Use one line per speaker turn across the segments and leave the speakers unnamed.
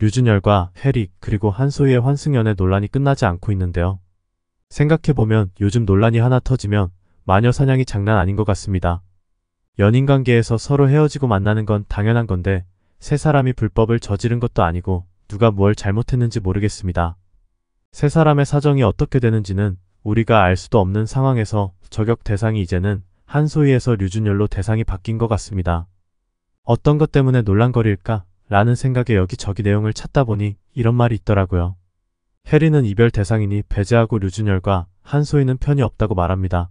류준열과 해릭 그리고 한소희의 환승연의 논란이 끝나지 않고 있는데요. 생각해보면 요즘 논란이 하나 터지면 마녀 사냥이 장난 아닌 것 같습니다. 연인관계에서 서로 헤어지고 만나는 건 당연한 건데 세 사람이 불법을 저지른 것도 아니고 누가 뭘 잘못했는지 모르겠습니다. 세 사람의 사정이 어떻게 되는지는 우리가 알 수도 없는 상황에서 저격 대상이 이제는 한소희에서 류준열로 대상이 바뀐 것 같습니다. 어떤 것 때문에 논란거리일까? 라는 생각에 여기저기 내용을 찾다 보니 이런 말이 있더라고요. 해리는 이별 대상이니 배제하고 류준열과 한소희는 편이 없다고 말합니다.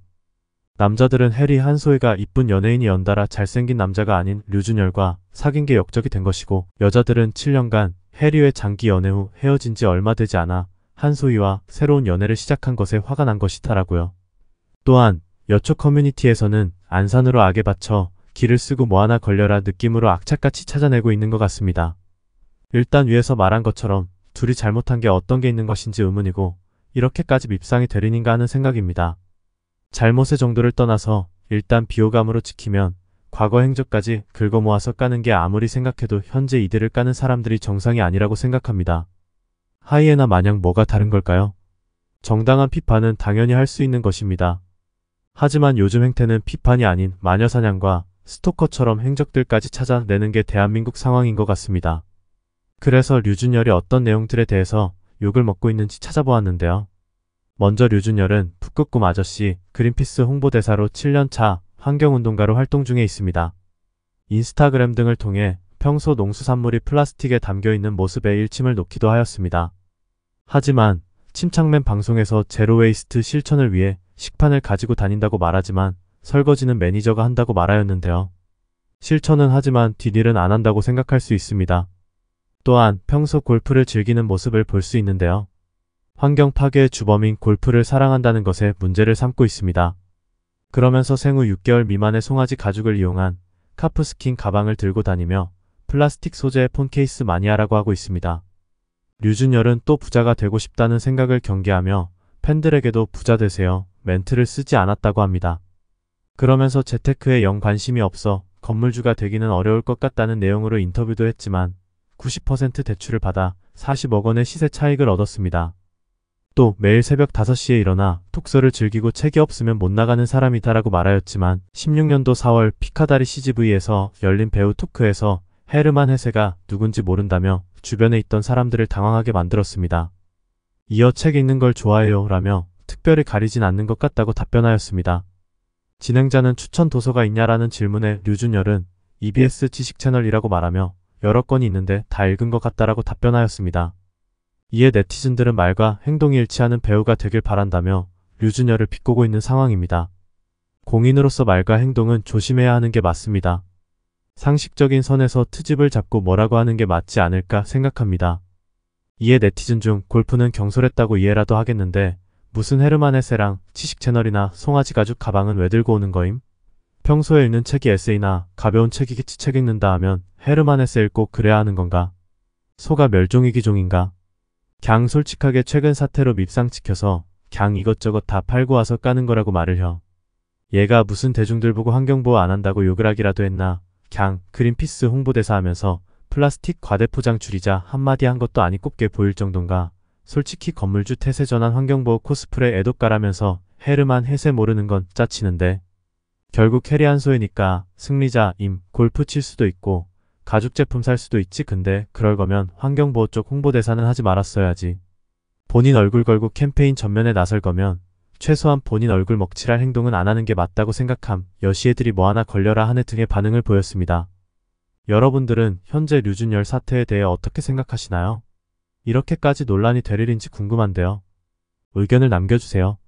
남자들은 해리 한소희가 이쁜 연예인이 연달아 잘생긴 남자가 아닌 류준열과 사귄 게 역적이 된 것이고 여자들은 7년간 해리의 장기 연애 후 헤어진 지 얼마 되지 않아 한소희와 새로운 연애를 시작한 것에 화가 난 것이다라고요. 또한 여초 커뮤니티에서는 안산으로 악에 받쳐 길을 쓰고 뭐 하나 걸려라 느낌으로 악착같이 찾아내고 있는 것 같습니다. 일단 위에서 말한 것처럼 둘이 잘못한 게 어떤 게 있는 것인지 의문이고 이렇게까지 밉상이 되리닌가 하는 생각입니다. 잘못의 정도를 떠나서 일단 비호감으로 지키면 과거 행적까지 긁어모아서 까는 게 아무리 생각해도 현재 이들을 까는 사람들이 정상이 아니라고 생각합니다. 하이에나 마냥 뭐가 다른 걸까요? 정당한 피판은 당연히 할 수 있는 것입니다. 하지만 요즘 행태는 피판이 아닌 마녀사냥과 스토커처럼 행적들까지 찾아내는 게 대한민국 상황인 것 같습니다. 그래서 류준열이 어떤 내용들에 대해서 욕을 먹고 있는지 찾아보았는데요. 먼저 류준열은 북극곰 아저씨, 그린피스 홍보대사로 7년차 환경운동가로 활동 중에 있습니다. 인스타그램 등을 통해 평소 농수산물이 플라스틱에 담겨있는 모습에 일침을 놓기도 하였습니다. 하지만 침착맨 방송에서 제로웨이스트 실천을 위해 식판을 가지고 다닌다고 말하지만 설거지는 매니저가 한다고 말하였는데요. 실천은 하지만 뒷일은 안 한다고 생각할 수 있습니다. 또한 평소 골프를 즐기는 모습을 볼 수 있는데요. 환경 파괴의 주범인 골프를 사랑한다는 것에 문제를 삼고 있습니다. 그러면서 생후 6개월 미만의 송아지 가죽을 이용한 카프스킨 가방을 들고 다니며 플라스틱 소재의 폰 케이스 마니아라고 하고 있습니다. 류준열은 또 부자가 되고 싶다는 생각을 경계하며 팬들에게도 부자 되세요 멘트를 쓰지 않았다고 합니다. 그러면서 재테크에 영 관심이 없어 건물주가 되기는 어려울 것 같다는 내용으로 인터뷰도 했지만 90% 대출을 받아 40억 원의 시세 차익을 얻었습니다. 또 매일 새벽 5시에 일어나 톡서를 즐기고 책이 없으면 못 나가는 사람이다라고 말하였지만 16년도 4월 피카다리 CGV에서 열린 배우 토크에서 헤르만 헤세가 누군지 모른다며 주변에 있던 사람들을 당황하게 만들었습니다. 이어 책 읽는 걸 좋아해요 라며 특별히 가리진 않는 것 같다고 답변하였습니다. 진행자는 추천 도서가 있냐라는 질문에 류준열은 EBS 지식채널이라고 말하며 여러 건이 있는데 다 읽은 것 같다라고 답변하였습니다. 이에 네티즌들은 말과 행동이 일치하는 배우가 되길 바란다며 류준열을 비꼬고 있는 상황입니다. 공인으로서 말과 행동은 조심해야 하는 게 맞습니다. 상식적인 선에서 트집을 잡고 뭐라고 하는 게 맞지 않을까 생각합니다. 이에 네티즌 중 골프는 경솔했다고 이해라도 하겠는데 무슨 헤르만헤세랑 지식 채널이나 송아지 가죽 가방은 왜 들고 오는 거임? 평소에 읽는 책이 에세이나 가벼운 책이겠지 책 읽는다 하면 헤르만헤세 읽고 그래야 하는 건가? 소가 멸종이기종인가? 걍 솔직하게 최근 사태로 밉상 찍켜서걍 이것저것 다 팔고 와서 까는 거라고 말을 혀. 얘가 무슨 대중들 보고 환경보호 안 한다고 욕을 하기라도 했나? 걍 그린피스 홍보대사 하면서 플라스틱 과대포장 줄이자 한마디 한 것도 아니 꼽게 보일 정도인가? 솔직히 건물주 태세 전환 환경보호 코스프레 애독가라면서 헤르만 헤세 모르는 건 짜치는데 결국 캐리 한소이니까 승리자 임 골프 칠 수도 있고 가죽 제품 살 수도 있지 근데 그럴 거면 환경보호 쪽 홍보대사는 하지 말았어야지. 본인 얼굴 걸고 캠페인 전면에 나설 거면 최소한 본인 얼굴 먹칠할 행동은 안 하는 게 맞다고 생각함 여시애들이 뭐하나 걸려라 하는 등의 반응을 보였습니다. 여러분들은 현재 류준열 사태에 대해 어떻게 생각하시나요? 이렇게까지 논란이 될일인지 궁금한데요. 의견을 남겨주세요.